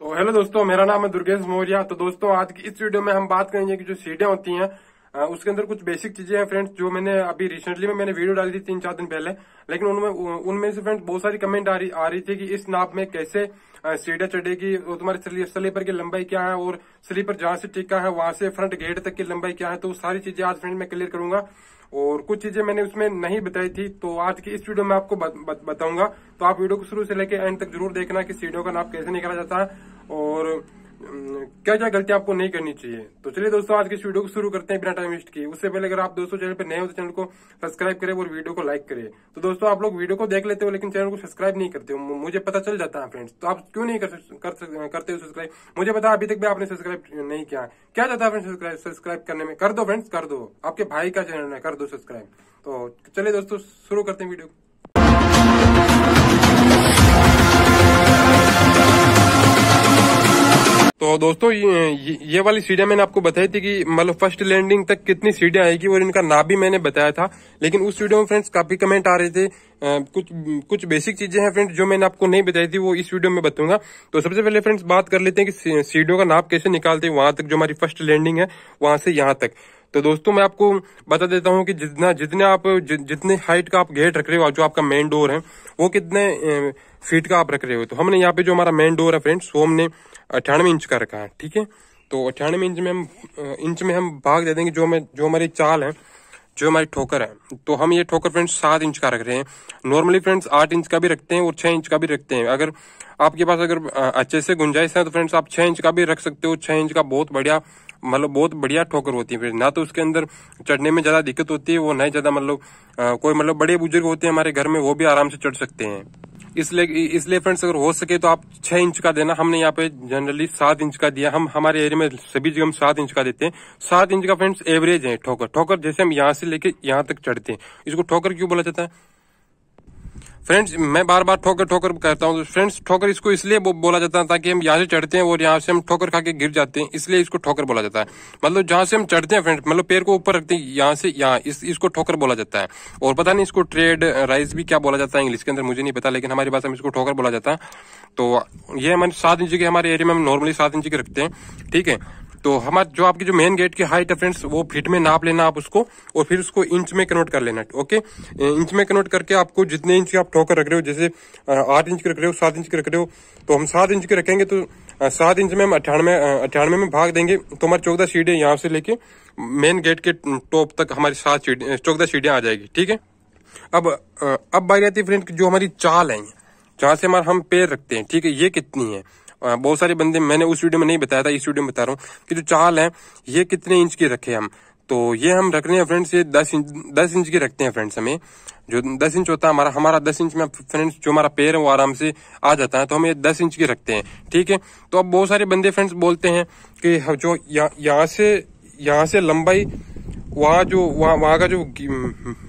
तो हेलो दोस्तों मेरा नाम है दुर्गेश मौर्या तो दोस्तों आज की इस वीडियो में हम बात करेंगे कि जो सीटें होती हैं उसके अंदर कुछ बेसिक चीजें हैं फ्रेंड्स जो मैंने अभी रिसेंटली में मैंने वीडियो डाली थी तीन चार दिन पहले लेकिन उनमें उनमें से फ्रेंड्स बहुत सारी कमेंट आ रही आ रही थी कि इस नाप में कैसे सीटें चढ़ेगी और तुम्हारे स्लीपर की लंबाई क्या है और स्लीपर जहां से टिका है वहां से फ्रंट गेट तक की लंबाई क्या है तो सारी चीजें आज फ्रेंड मैं क्लियर करूंगा और कुछ चीजें मैंने उसमें नहीं बताई थी तो आज की इस वीडियो में आपको बताऊंगा तो आप वीडियो को शुरू से लेकर एंड तक जरूर देखना कि सीडियो का नाप कैसे निकाला जाता है और क्या क्या गलतियां आपको नहीं करनी चाहिए तो चलिए दोस्तों आज के इस वीडियो को शुरू करते हैं बिना टाइम वेस्ट की उससे पहले अगर आप दोस्तों चैनल पर नए हो तो चैनल को सब्सक्राइब करें और वीडियो को लाइक करें तो दोस्तों आप लोग वीडियो को देख लेते हो लेकिन चैनल को सब्सक्राइब नहीं करते हो मुझे पता चल जाता है फ्रेंड्स तो आप क्यों नहीं कर, कर, करते हो सब्सक्राइब मुझे पता अभी तक भी आपने सब्सक्राइब नहीं किया क्या जाता है सब्सक्राइब करने में कर दो फ्रेंड्स कर दो आपके भाई का चैनल है कर दो सब्सक्राइब तो चलिए दोस्तों शुरू करते हैं वीडियो तो दोस्तों ये, ये वाली सीढ़ियां मैंने आपको बताई थी कि मतलब फर्स्ट लैंडिंग तक कितनी सीढ़ियां आएगी और इनका नाम भी मैंने बताया था लेकिन उस वीडियो में फ्रेंड्स काफी कमेंट आ रहे थे आ, कुछ कुछ बेसिक चीजें हैं फ्रेंड्स जो मैंने आपको नहीं बताई थी वो इस वीडियो में बताऊंगा तो सबसे पहले फ्रेंड्स बात कर लेते हैं कि सीढ़ियों का नाप कैसे निकालते हैं वहां तक जो हमारी फर्स्ट लैंडिंग है वहां से यहाँ तक तो दोस्तों मैं आपको बता देता हूँ कि जितना जितने आप जि, जितने हाइट का आप गेट रख रहे हो जो आपका मेन डोर है वो कितने फीट अं, का आप रख रहे हो तो हमने यहाँ पे जो हमारा मेन डोर है फ्रेंड्स वो हमने अठानवे इंच का रखा है ठीक है तो अठानवे इंच में हम इंच अं, में हम भाग दे देंगे जो हमें जो हमारी चाल है जो हमारी ठोकर है तो हम ये ठोकर फ्रेंड्स सात इंच का रख रहे हैं नॉर्मली फ्रेंड्स आठ इंच का भी रखते हैं और छह इंच का भी रखते हैं अगर आपके पास अगर अच्छे से गुंजाइश है तो फ्रेंड्स आप छह इंच का भी रख सकते हो छः इंच का बहुत बढ़िया मतलब बहुत बढ़िया ठोकर होती है फिर ना तो उसके अंदर चढ़ने में ज़्यादा दिक्कत होती है वो ना ज़्यादा मतलब कोई मतलब बड़े बुजुर्ग होते हैं हमारे घर में वो भी आराम से चढ़ सकते हैं इसलिए इसलिए फ्रेंड्स अगर हो सके तो आप छह इंच का देना हमने यहाँ पे जनरली सात इंच का दिया हम हमारे एरिया में सभी जगह हम सात इंच का देते हैं सात इंच का फ्रेंड्स एवरेज है ठोकर ठोकर जैसे हम यहाँ से लेके यहाँ तक चढ़ते हैं इसको ठोकर क्यों बोला जाता है फ्रेंड्स मैं बार बार ठोकर ठोकर कहता हूँ फ्रेंड्स ठोकर इसको इसलिए बोला जाता है ताकि हम यहाँ से चढ़ते हैं और यहाँ से हम ठोकर खा के गिर जाते हैं इसलिए इसको ठोकर बोला जाता है मतलब जहाँ से हम चढ़ते हैं फ्रेंड्स मतलब पैर को ऊपर रखते हैं यहाँ से यहाँ इस, इसको ठोकर बोला जाता है और पता नहीं इसको ट्रेड राइस भी क्या बोला जाता है इंग्लिश के अंदर मुझे नहीं पता लेकिन हमारी भाषा में इसको ठोकर बोला जाता है तो ये हमारे सात इंच के हमारे एरिया में हम नॉर्मली सात इंच के रखते हैं ठीक है तो हमारे जो आपकी जो मेन गेट की हाइट है फ्रेंड्स वो फीट में नाप लेना आप उसको और फिर उसको इंच में कन्वर्ट कर लेना ओके इंच में कन्वर्ट करके आपको जितने इंच आप ठोकर रख रहे हो जैसे आठ इंच के रख रहे हो सात इंच के रख रहे हो तो हम सात इंच के रखेंगे तो सात इंच में हम अठानवे अठानवे में भाग देंगे तो हमारी चौदह सीढ़ियाँ यहाँ से लेके मेन गेट के टॉप तक हमारी सात सीढ़ी चौदह सीढ़ियाँ आ जाएगी ठीक है अब अब बारी आती है फ्रेंड जो हमारी चाल है जहाँ से हमारे हम पैर रखते हैं ठीक है ये कितनी है बहुत सारे बंदे मैंने उस वीडियो में नहीं बताया था इस वीडियो में बता रहा हूँ कि जो चाल है ये कितने इंच के रखे हम तो ये हम रख रहे हैं फ्रेंड्स ये दस इंच दस इंच के रखते हैं फ्रेंड्स हमें जो दस इंच होता है हमारा हमारा दस इंच में फ्रेंड्स जो हमारा पैर है वो आराम से आ जाता है तो हम ये दस इंच के रखते हैं ठीक है तो अब बहुत सारे बंदे फ्रेंड्स बोलते हैं कि जो यहाँ से यहाँ से लंबाई वहाँ जो वहाँ वहाँ का जो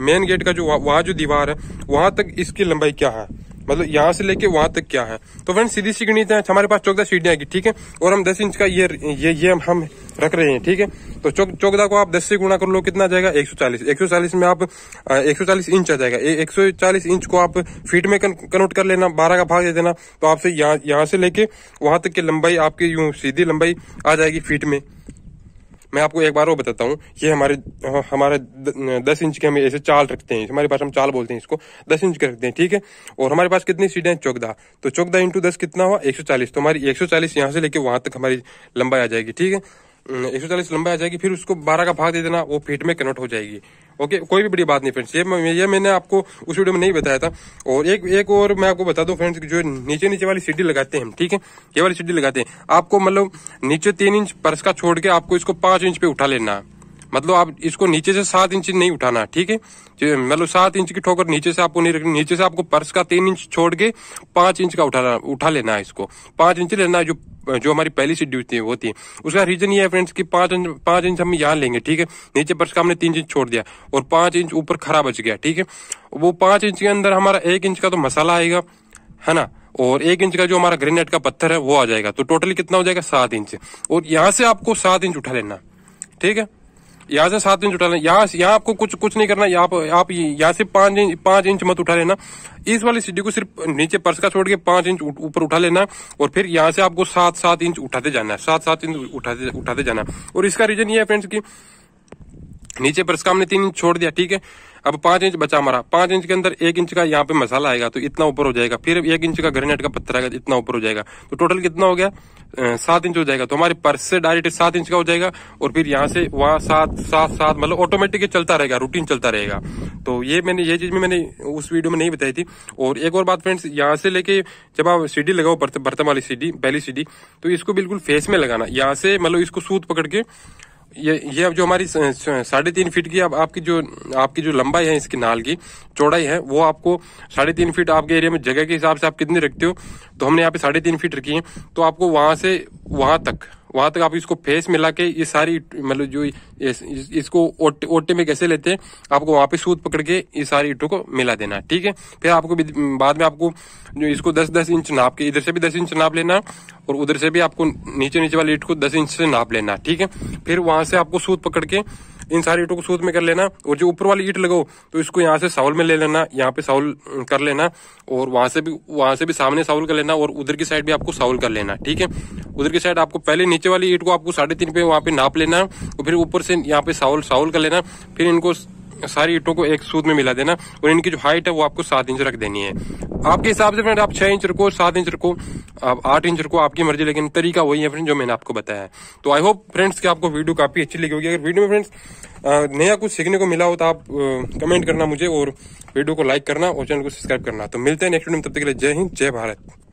मेन गेट का जो वहाँ जो दीवार है वहाँ तक इसकी लंबाई क्या है मतलब यहाँ से लेके वहां तक क्या है तो फ्रेंड सीधी सी गणित है हमारे पास चौदह सीढ़ी आएगी ठीक है और हम दस इंच का ये ये ये हम रख रहे हैं ठीक है तो चौक चौकदार को आप दस से गुणा कर लो कितना जाएगा एक सौ चालीस एक सौ चालीस में आप एक सौ चालीस इंच आ जाएगा एक सौ चालीस इंच को आप फीट में कन्वर्ट कर लेना बारह का भाग दे देना तो आपसे यहाँ यहाँ से लेके वहां तक की लंबाई आपकी यूं सीधी लंबाई आ जाएगी फीट में मैं आपको एक बार और बताता हूँ ये हमारे हमारे दस इंच के हम ऐसे चाल रखते हैं हमारे पास हम चाल बोलते हैं इसको दस इंच के रखते हैं ठीक है और हमारे पास कितनी सीटें चौकदा तो चौकदा इंटू दस कितना हुआ एक सौ चालीस तो हमारी एक सौ चालीस यहाँ से लेके वहां तक हमारी लंबाई आ जाएगी ठीक है हम्म, एक सौ चालीस लंबा आ जाएगी फिर उसको बारह का भाग दे देना वो फीट में कन्वर्ट हो जाएगी ओके कोई भी बड़ी बात नहीं फ्रेंड्स ये ये मैंने आपको उस वीडियो में नहीं बताया था और एक एक और मैं आपको बता दूं फ्रेंड्स जो नीचे नीचे वाली सीढ़ी लगाते हैं ठीक है ये वाली सीढ़ी लगाते हैं आपको मतलब नीचे तीन इंच पर्स का छोड़ के आपको इसको पांच इंच पे उठा लेना है मतलब आप इसको नीचे से सात इंच नहीं उठाना ठीक है मतलब सात इंच की ठोकर नीचे से आपको नहीं रखनी नीचे से आपको पर्स का तीन इंच छोड़ के पांच इंच का उठाना उठा लेना है इसको पांच इंच लेना है जो जो हमारी पहली सीट होती है होती है उसका रीजन ये है फ्रेंड्स कि पांच इंच पांच इंच हम यहाँ लेंगे ठीक है नीचे पर्स का हमने तीन इंच छोड़ दिया और पांच इंच ऊपर खराब बच गया ठीक है वो पांच इंच के अंदर हमारा एक इंच का तो मसाला आएगा है ना और एक इंच का जो हमारा ग्रेनेड का पत्थर है वो आ जाएगा तो टोटली कितना हो जाएगा सात इंच और यहाँ से आपको सात इंच उठा लेना ठीक है यहाँ से सात इंच उठा लेना यहाँ यहाँ आपको कुछ कुछ नहीं करना यहाँ आप यहाँ से पांच इंच पांच इंच मत उठा लेना इस वाली सीढ़ी को सिर्फ नीचे पर्स का छोड़ के पांच इंच ऊपर उठा लेना और फिर यहाँ से आपको सात सात इंच उठाते जाना है सात सात इंच उठाते उठाते जाना और इसका रीजन ये है फ्रेंड्स की नीचे पर्स का हमने तीन इंच छोड़ दिया ठीक है अब पांच इंच बचा हमारा पांच इंच के अंदर एक इंच का यहाँ पे मसाला आएगा तो इतना ऊपर हो जाएगा फिर एक इंच का ग्रेनेट का पत्थर आएगा तो इतना ऊपर हो जाएगा तो टोटल कितना हो गया सात इंच हो जाएगा तो हमारे पर्स से डायरेक्ट सात इंच का हो जाएगा और फिर यहाँ से वहां सात सात सात मतलब ऑटोमेटिक चलता रहेगा रूटीन चलता रहेगा तो ये मैंने ये चीज में मैंने उस वीडियो में नहीं बताई थी और एक और बात फ्रेंड्स यहाँ से लेके जब आप सीडी लगाओ बर्तन वाली सीडी पहली सीडी तो इसको बिल्कुल फेस में लगाना यहाँ से मतलब इसको सूत पकड़ के ये ये अब जो हमारी साढ़े तीन फीट की अब आपकी जो आपकी जो लंबाई है इसकी नाल की चौड़ाई है वो आपको साढ़े तीन फीट आपके एरिया में जगह के हिसाब से आप कितनी रखते हो तो हमने यहाँ पे साढ़े तीन फीट रखी है तो आपको वहां से वहां तक वहां तक आप इसको फेस मिला के ये सारी मतलब जो इस, इसको ओटे, ओटे में कैसे लेते हैं आपको वहां पे सूत पकड़ के ये सारी ईटों को मिला देना ठीक है फिर आपको बाद में आपको जो इसको दस दस इंच नाप के इधर से भी दस इंच नाप लेना और उधर से भी आपको नीचे नीचे वाली ईट को दस इंच से नाप लेना ठीक है फिर वहां से आपको सूत पकड़ के इन सारी ईटों को सूत में कर लेना और जो ऊपर वाली ईट लगाओ तो इसको यहाँ से साउल में ले लेना यहाँ पे साउल कर लेना और वहां से भी वहां से भी सामने साउल कर लेना और उधर की साइड भी आपको साउल कर लेना ठीक है उधर की साइड आपको पहले नीचे वाली ईट को आपको साढ़े तीन पे वहाँ पे नाप लेना और फिर ऊपर से यहाँ पे साउल साउल कर लेना फिर इनको सारी ईटों को एक सूद में मिला देना और इनकी जो हाइट है वो आपको सात इंच रख देनी है आपके हिसाब से फ्रेंड आप छह इंच रखो सात इंच रखो आप आठ इंच रखो आपकी मर्जी लेकिन तरीका वही है फ्रेंड जो मैंने आपको बताया है तो आई होप फ्रेंड्स कि आपको वीडियो काफी अच्छी लगी होगी अगर वीडियो में फ्रेंड्स नया कुछ सीखने को मिला हो तो आप कमेंट करना मुझे और वीडियो को लाइक करना और चैनल को सब्सक्राइब करना तो मिलते हैं नेक्स्ट वीडियो में तब तक के लिए जय हिंद जय भारत